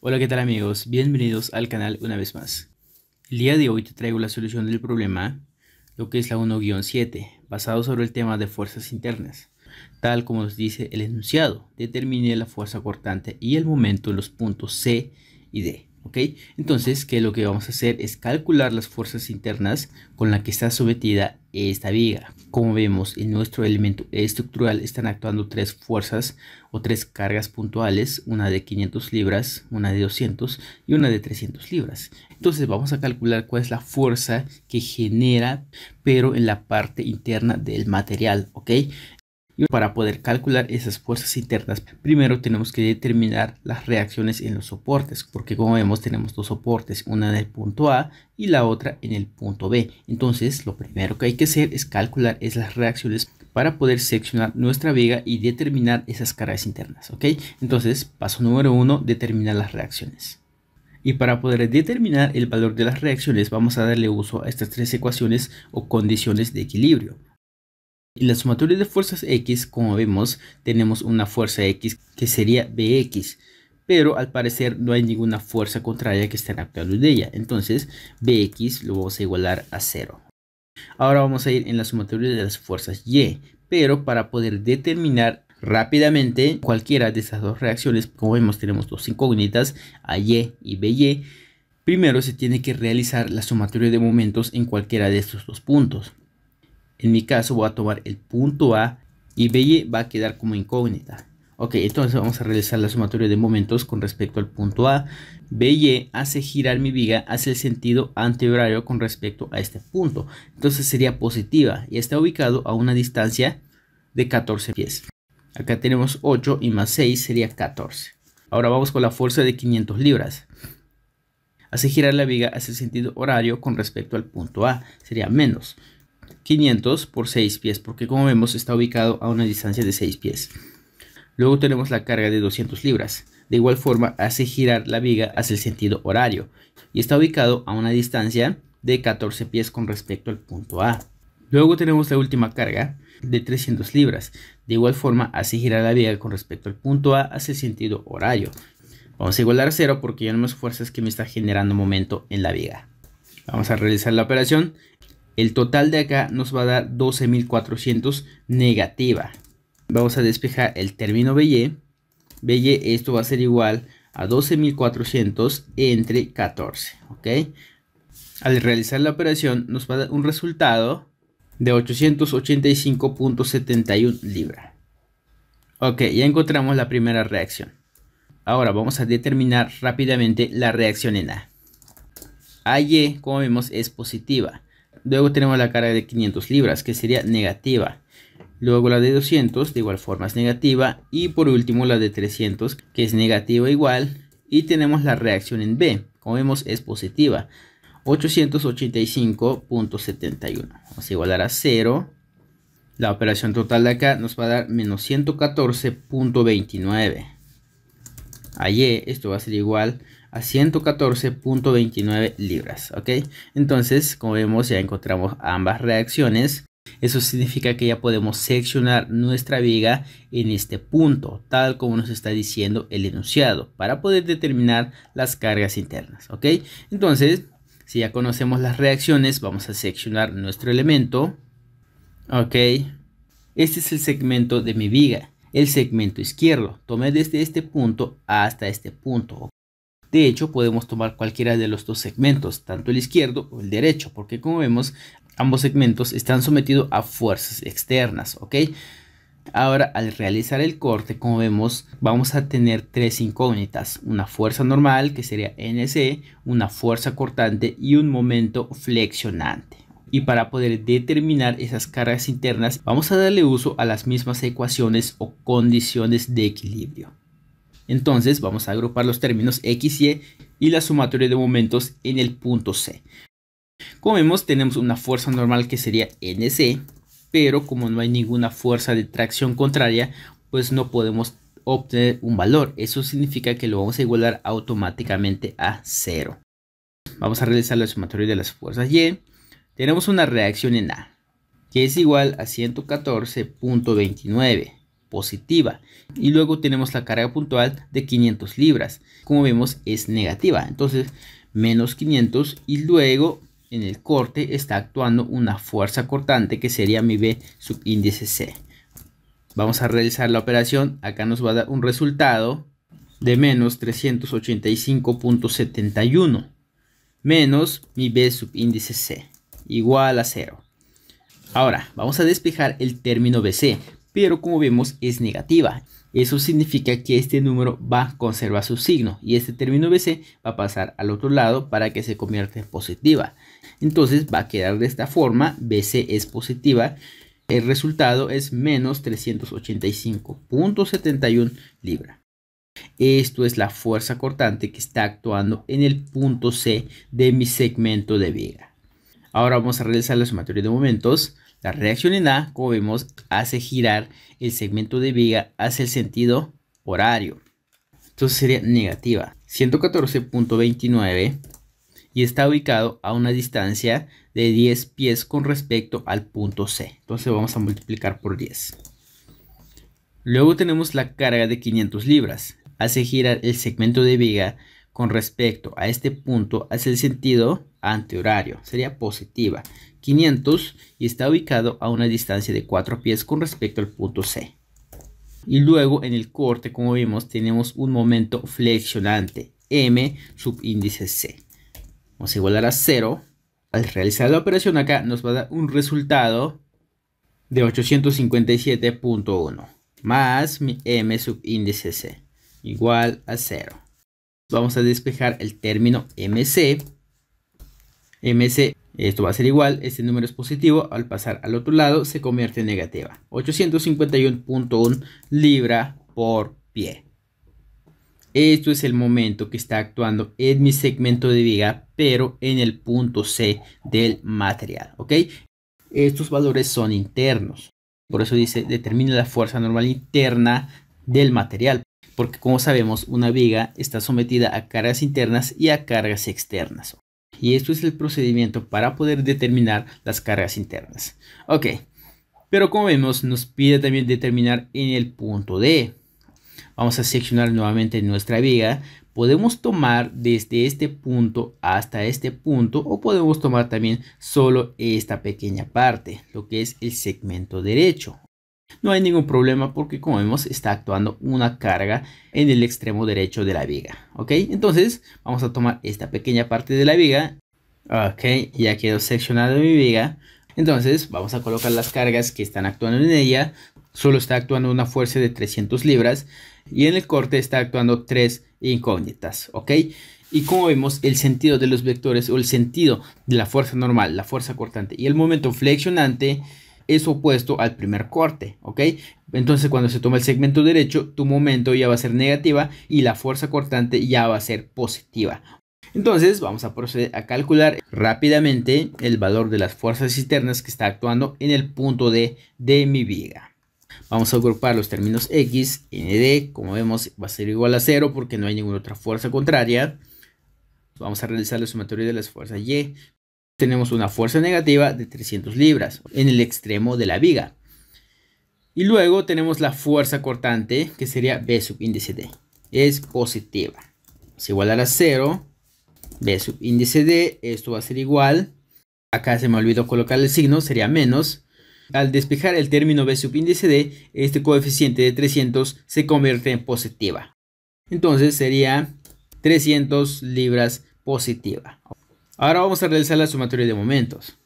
Hola, ¿qué tal amigos? Bienvenidos al canal una vez más. El día de hoy te traigo la solución del problema, lo que es la 1-7, basado sobre el tema de fuerzas internas. Tal como nos dice el enunciado, determine la fuerza cortante y el momento en los puntos C y D. ¿ok? Entonces, que lo que vamos a hacer es calcular las fuerzas internas con las que está sometida esta viga. Como vemos, en nuestro elemento estructural están actuando tres fuerzas o tres cargas puntuales, una de 500 libras, una de 200 y una de 300 libras. Entonces vamos a calcular cuál es la fuerza que genera, pero en la parte interna del material, ¿ok? Y para poder calcular esas fuerzas internas, primero tenemos que determinar las reacciones en los soportes, porque como vemos tenemos dos soportes, una en el punto A y la otra en el punto B. Entonces lo primero que hay que hacer es calcular esas reacciones para poder seccionar nuestra vega y determinar esas cargas internas, ¿ok? Entonces, paso número uno, determinar las reacciones. Y para poder determinar el valor de las reacciones vamos a darle uso a estas tres ecuaciones o condiciones de equilibrio. Y la sumatoria de fuerzas X, como vemos, tenemos una fuerza X que sería BX. Pero al parecer no hay ninguna fuerza contraria que esté en la de ella. Entonces BX lo vamos a igualar a 0. Ahora vamos a ir en la sumatoria de las fuerzas Y. Pero para poder determinar rápidamente cualquiera de estas dos reacciones, como vemos tenemos dos incógnitas, AY y BY, primero se tiene que realizar la sumatoria de momentos en cualquiera de estos dos puntos. En mi caso voy a tomar el punto A y BY va a quedar como incógnita. Ok, entonces vamos a realizar la sumatoria de momentos con respecto al punto A. BY hace girar mi viga hacia el sentido antihorario con respecto a este punto. Entonces sería positiva y está ubicado a una distancia de 14 pies. Acá tenemos 8 y más 6 sería 14. Ahora vamos con la fuerza de 500 libras. Hace girar la viga hacia el sentido horario con respecto al punto A. Sería menos. 500 por 6 pies, porque como vemos está ubicado a una distancia de 6 pies. Luego tenemos la carga de 200 libras. De igual forma hace girar la viga hacia el sentido horario y está ubicado a una distancia de 14 pies con respecto al punto A. Luego tenemos la última carga de 300 libras. De igual forma hace girar la viga con respecto al punto A hacia el sentido horario. Vamos a igualar a cero porque ya no más fuerzas que me está generando momento en la viga. Vamos a realizar la operación. El total de acá nos va a dar 12.400 negativa. Vamos a despejar el término BY. BY esto va a ser igual a 12.400 entre 14. ¿ok? Al realizar la operación nos va a dar un resultado de 885.71 libra. Ok, ya encontramos la primera reacción. Ahora vamos a determinar rápidamente la reacción en A. AY, e, como vemos, es positiva. Luego tenemos la carga de 500 libras, que sería negativa. Luego la de 200, de igual forma es negativa. Y por último la de 300, que es negativa igual. Y tenemos la reacción en B, como vemos es positiva. 885.71. Vamos a igualar a 0. La operación total de acá nos va a dar menos 114.29. Ayer esto va a ser igual a 114.29 libras, ¿ok? Entonces, como vemos, ya encontramos ambas reacciones. Eso significa que ya podemos seccionar nuestra viga en este punto, tal como nos está diciendo el enunciado, para poder determinar las cargas internas, ¿ok? Entonces, si ya conocemos las reacciones, vamos a seccionar nuestro elemento, ¿ok? Este es el segmento de mi viga el segmento izquierdo. Tomé desde este punto hasta este punto. De hecho, podemos tomar cualquiera de los dos segmentos, tanto el izquierdo o el derecho, porque como vemos, ambos segmentos están sometidos a fuerzas externas, ¿ok? Ahora, al realizar el corte, como vemos, vamos a tener tres incógnitas. Una fuerza normal, que sería NC, una fuerza cortante y un momento flexionante y para poder determinar esas cargas internas vamos a darle uso a las mismas ecuaciones o condiciones de equilibrio. Entonces vamos a agrupar los términos x, y e y la sumatoria de momentos en el punto C. Como vemos tenemos una fuerza normal que sería NC, pero como no hay ninguna fuerza de tracción contraria, pues no podemos obtener un valor. Eso significa que lo vamos a igualar automáticamente a cero. Vamos a realizar la sumatoria de las fuerzas Y e tenemos una reacción en A, que es igual a 114.29 positiva. Y luego tenemos la carga puntual de 500 libras. Como vemos es negativa. Entonces menos 500 y luego en el corte está actuando una fuerza cortante que sería mi B subíndice C. Vamos a realizar la operación. Acá nos va a dar un resultado de menos 385.71 menos mi B subíndice C igual a 0. Ahora, vamos a despejar el término BC, pero como vemos es negativa. Eso significa que este número va a conservar su signo y este término BC va a pasar al otro lado para que se convierta en positiva. Entonces va a quedar de esta forma, BC es positiva, el resultado es menos 385.71 libra. Esto es la fuerza cortante que está actuando en el punto C de mi segmento de viga. Ahora vamos a realizar la sumatoria de momentos. La reacción en A, como vemos, hace girar el segmento de viga hacia el sentido horario. Entonces sería negativa. 114.29 y está ubicado a una distancia de 10 pies con respecto al punto C. Entonces vamos a multiplicar por 10. Luego tenemos la carga de 500 libras. Hace girar el segmento de viga con respecto a este punto hace el sentido antihorario, sería positiva, 500 y está ubicado a una distancia de 4 pies con respecto al punto C. Y luego en el corte, como vimos, tenemos un momento flexionante, M subíndice C. Vamos a igualar a 0. Al realizar la operación acá nos va a dar un resultado de 857.1 más mi M subíndice C igual a 0 vamos a despejar el término MC. MC, esto va a ser igual, este número es positivo, al pasar al otro lado se convierte en negativa. 851.1 libra por pie. Esto es el momento que está actuando en mi segmento de viga, pero en el punto C del material, ¿ok? Estos valores son internos. Por eso dice, determina la fuerza normal interna del material porque como sabemos una viga está sometida a cargas internas y a cargas externas. Y esto es el procedimiento para poder determinar las cargas internas. Ok, pero como vemos nos pide también determinar en el punto D. Vamos a seccionar nuevamente nuestra viga. Podemos tomar desde este punto hasta este punto o podemos tomar también solo esta pequeña parte, lo que es el segmento derecho no hay ningún problema porque como vemos está actuando una carga en el extremo derecho de la viga. ¿Ok? Entonces vamos a tomar esta pequeña parte de la viga. Ok, ya quedó seccionada mi viga. Entonces vamos a colocar las cargas que están actuando en ella. Solo está actuando una fuerza de 300 libras y en el corte está actuando tres incógnitas. ¿Ok? Y como vemos, el sentido de los vectores o el sentido de la fuerza normal, la fuerza cortante y el momento flexionante es opuesto al primer corte, ¿ok? Entonces cuando se toma el segmento derecho, tu momento ya va a ser negativa y la fuerza cortante ya va a ser positiva. Entonces vamos a proceder a calcular rápidamente el valor de las fuerzas externas que está actuando en el punto D de mi viga. Vamos a agrupar los términos X, ND, como vemos va a ser igual a cero porque no hay ninguna otra fuerza contraria. Vamos a realizar la sumatoria de las fuerzas Y tenemos una fuerza negativa de 300 libras en el extremo de la viga. Y luego tenemos la fuerza cortante, que sería B sub índice D. Es positiva. Si igual a 0. B sub índice D, esto va a ser igual. Acá se me olvidó colocar el signo, sería menos. Al despejar el término B sub índice D, este coeficiente de 300 se convierte en positiva. Entonces sería 300 libras positiva. Ahora vamos a realizar la sumatoria de momentos.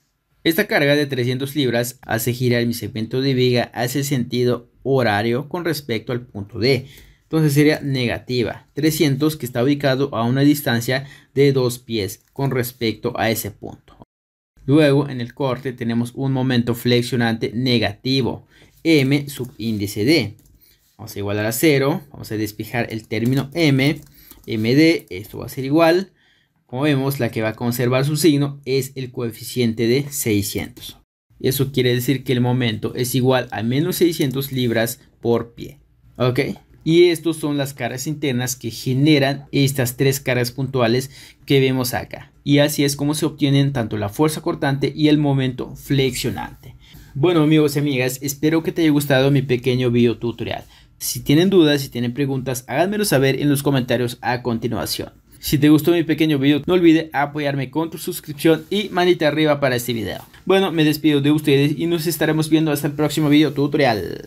Esta carga de 300 libras hace girar mi segmento de viga hacia el sentido horario con respecto al punto D. Entonces sería negativa. 300 que está ubicado a una distancia de 2 pies con respecto a ese punto. Luego en el corte tenemos un momento flexionante negativo. M subíndice D. Vamos a igualar a 0. Vamos a despejar el término M. MD. Esto va a ser igual como vemos, la que va a conservar su signo es el coeficiente de 600. Eso quiere decir que el momento es igual a menos 600 libras por pie. ¿Ok? Y estas son las caras internas que generan estas tres caras puntuales que vemos acá. Y así es como se obtienen tanto la fuerza cortante y el momento flexionante. Bueno amigos y amigas, espero que te haya gustado mi pequeño video tutorial. Si tienen dudas, si tienen preguntas, háganmelo saber en los comentarios a continuación. Si te gustó mi pequeño video, no olvides apoyarme con tu suscripción y manita arriba para este video. Bueno, me despido de ustedes y nos estaremos viendo hasta el próximo video tutorial.